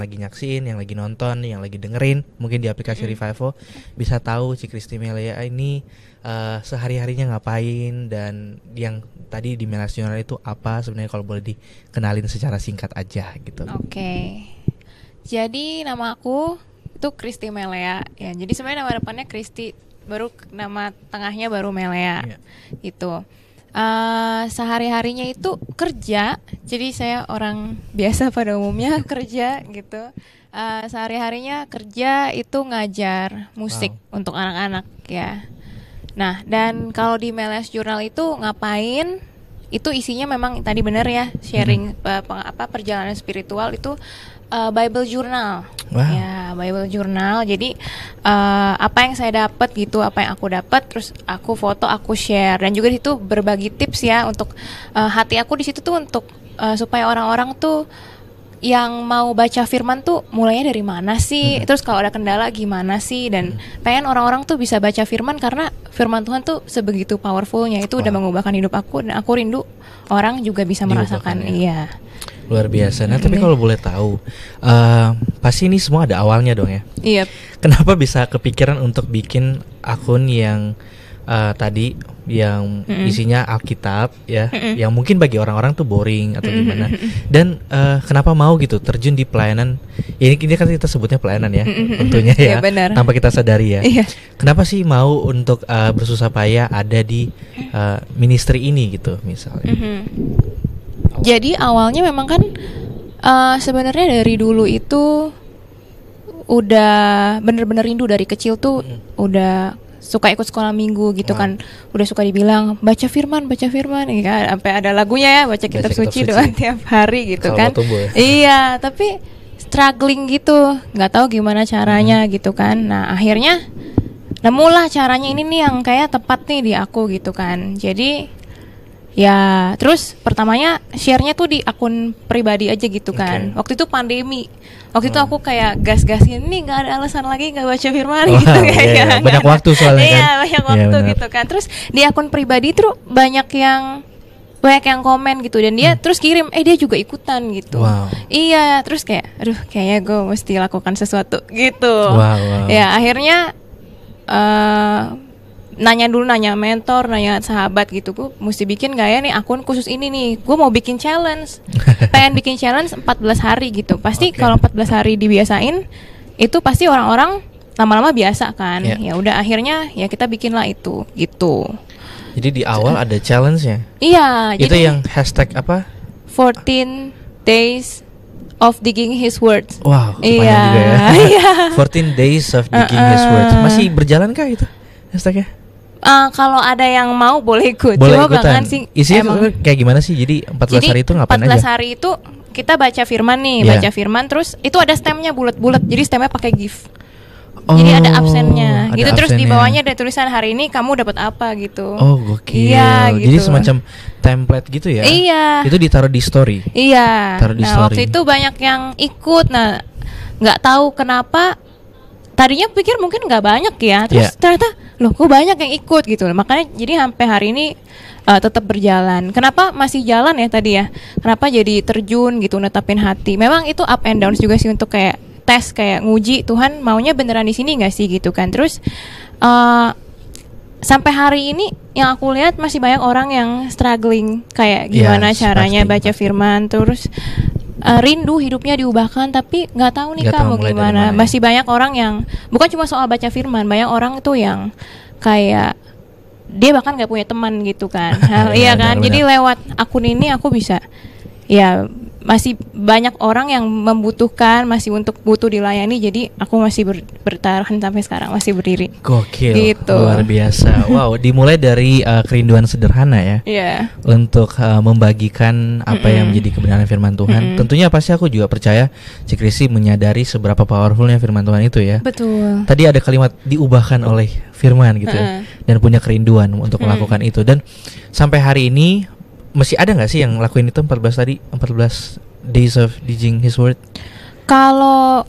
lagi nyaksin, yang lagi nonton, yang lagi dengerin, mungkin di aplikasi mm. Revivo bisa tahu si Kristi Melia ini uh, sehari-harinya ngapain dan yang tadi di Melasional itu apa sebenarnya kalau boleh dikenalin secara singkat aja gitu. Oke. Okay. Jadi nama aku itu Kristi Melia ya. Jadi sebenarnya nama depannya Kristi baru nama tengahnya baru Melia Yeah. Gitu. Uh, sehari-harinya itu kerja, jadi saya orang biasa pada umumnya kerja gitu. Uh, sehari-harinya kerja itu ngajar musik wow. untuk anak-anak ya. Nah, dan kalau di Meles Jurnal itu ngapain? itu isinya memang tadi benar ya sharing hmm. uh, apa perjalanan spiritual itu uh, Bible Journal. Wow. Ya, Bible Journal. Jadi uh, apa yang saya dapat gitu, apa yang aku dapat terus aku foto, aku share dan juga itu berbagi tips ya untuk uh, hati aku di situ tuh untuk uh, supaya orang-orang tuh yang mau baca firman tuh mulainya dari mana sih? Hmm. Terus kalau ada kendala gimana sih? Dan hmm. pengen orang-orang tuh bisa baca firman karena firman Tuhan tuh sebegitu powerfulnya itu wow. udah mengubahkan hidup aku dan aku rindu orang juga bisa merasakan. Ya. Iya. Luar biasa. Nah, tapi kalau boleh tahu, uh, pasti ini semua ada awalnya dong ya. Iya. Yep. Kenapa bisa kepikiran untuk bikin akun yang uh, tadi yang mm-hmm. isinya Alkitab ya mm-hmm. yang mungkin bagi orang-orang tuh boring atau mm-hmm. gimana dan uh, kenapa mau gitu terjun di pelayanan ya ini, ini kan kita sebutnya pelayanan ya mm-hmm. tentunya ya, ya tanpa kita sadari ya yeah. kenapa sih mau untuk uh, bersusah payah ada di uh, ministry ini gitu misalnya mm-hmm. jadi awalnya memang kan uh, sebenarnya dari dulu itu udah bener-bener rindu dari kecil tuh mm udah suka ikut sekolah minggu gitu wow. kan udah suka dibilang baca firman baca firman ya kan sampai ada lagunya ya baca kitab, baca suci, suci doa tiap hari gitu Kalo kan ya. iya tapi struggling gitu nggak tahu gimana caranya hmm. gitu kan nah akhirnya nemulah caranya ini nih yang kayak tepat nih di aku gitu kan jadi Ya, terus pertamanya share-nya tuh di akun pribadi aja gitu kan. Okay. Waktu itu pandemi. Waktu hmm. itu aku kayak gas gas ini nggak ada alasan lagi nggak baca firman Wah, gitu kan, iya, Iya, ya kan? banyak waktu soalnya iya, kan. banyak iya, waktu iya, gitu kan. Terus di akun pribadi tuh banyak yang banyak yang komen gitu dan dia hmm. terus kirim eh dia juga ikutan gitu wow. iya terus kayak aduh kayaknya gue mesti lakukan sesuatu gitu wow, wow. ya akhirnya uh, nanya dulu nanya mentor nanya sahabat gitu gue mesti bikin gak ya nih akun khusus ini nih gue mau bikin challenge pengen bikin challenge 14 hari gitu pasti okay. kalau 14 hari dibiasain itu pasti orang-orang lama-lama biasa kan yeah. ya udah akhirnya ya kita bikin lah itu gitu jadi di awal ada challenge ya iya itu jadi, yang hashtag apa 14 days of digging his words. Wow, iya. Juga ya. 14 iya. days of digging uh, uh, his words. Masih berjalan kah itu? Hashtagnya? uh, kalau ada yang mau boleh ikut. Boleh Cuma ikutan. sih. Isinya emang, kayak gimana sih? Jadi 14 jadi, hari itu ngapain 14 aja? 14 hari itu kita baca firman nih, yeah. baca firman terus itu ada stemnya bulat-bulat. Jadi stemnya pakai gift. Oh, Jadi ada oh, absennya ada gitu absennya. terus di bawahnya ada tulisan hari ini kamu dapat apa gitu. Oh, oke. Iya, gitu. Jadi semacam template gitu ya. Iya. Itu ditaruh di story. Iya. Taruh di nah, story. waktu itu banyak yang ikut. Nah, nggak tahu kenapa tadinya pikir mungkin nggak banyak ya. Terus yeah. ternyata loh kok banyak yang ikut gitu loh. Makanya jadi sampai hari ini uh, tetap berjalan. Kenapa masih jalan ya tadi ya? Kenapa jadi terjun gitu netapin hati? Memang itu up and downs juga sih untuk kayak tes kayak nguji Tuhan maunya beneran di sini nggak sih gitu kan. Terus uh, sampai hari ini yang aku lihat masih banyak orang yang struggling kayak gimana yes, caranya baca firman terus uh, rindu hidupnya diubahkan tapi nggak tahu nih kamu gimana. Ya? Masih banyak orang yang bukan cuma soal baca firman, banyak orang itu yang kayak dia bahkan nggak punya teman gitu kan. Iya, iya kan. Jadi lewat akun ini aku bisa ya masih banyak orang yang membutuhkan masih untuk butuh dilayani jadi aku masih ber, bertahan sampai sekarang masih berdiri. Gokil. Gitu. Luar biasa. wow, dimulai dari uh, kerinduan sederhana ya. Yeah. Untuk uh, membagikan apa mm -mm. yang menjadi kebenaran firman Tuhan. Mm -mm. Tentunya pasti aku juga percaya Cikrisi menyadari seberapa powerfulnya firman Tuhan itu ya. Betul. Tadi ada kalimat diubahkan oleh firman gitu mm -mm. ya dan punya kerinduan untuk mm -mm. melakukan itu dan sampai hari ini masih ada nggak sih yang lakuin itu 14 tadi 14 days of digging his word kalau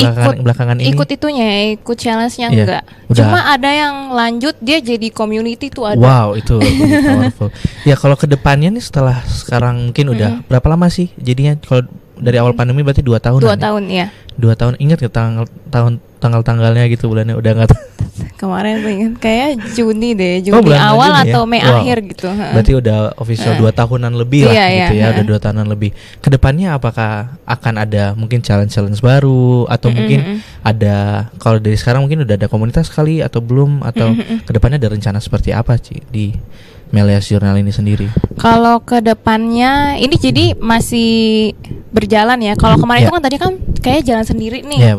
belakangan, ikut belakangan ini ikut itunya ya, ikut challenge-nya yeah, enggak udah. cuma ada yang lanjut dia jadi community tuh ada wow itu powerful ya kalau kedepannya nih setelah sekarang mungkin udah mm berapa lama sih jadinya kalau dari awal pandemi berarti dua ya? tahun dua tahun ya dua tahun ingat ke tanggal tahun tanggal tanggalnya gitu bulannya udah nggak kemarin pengen kayak Juni deh Juni oh, awal Juni, ya? atau Mei wow. akhir gitu berarti udah official dua tahunan lebih lah yeah, iya, gitu yeah, ya udah dua tahunan lebih kedepannya apakah akan ada mungkin challenge challenge baru atau mm -hmm. mungkin ada kalau dari sekarang mungkin udah ada komunitas kali atau belum atau mm -hmm. kedepannya ada rencana seperti apa sih di Melias Jurnal ini sendiri? Kalau kedepannya ini jadi masih berjalan ya. Kalau kemarin yeah. itu kan tadi kan kayak jalan sendiri nih. Yeah, iya,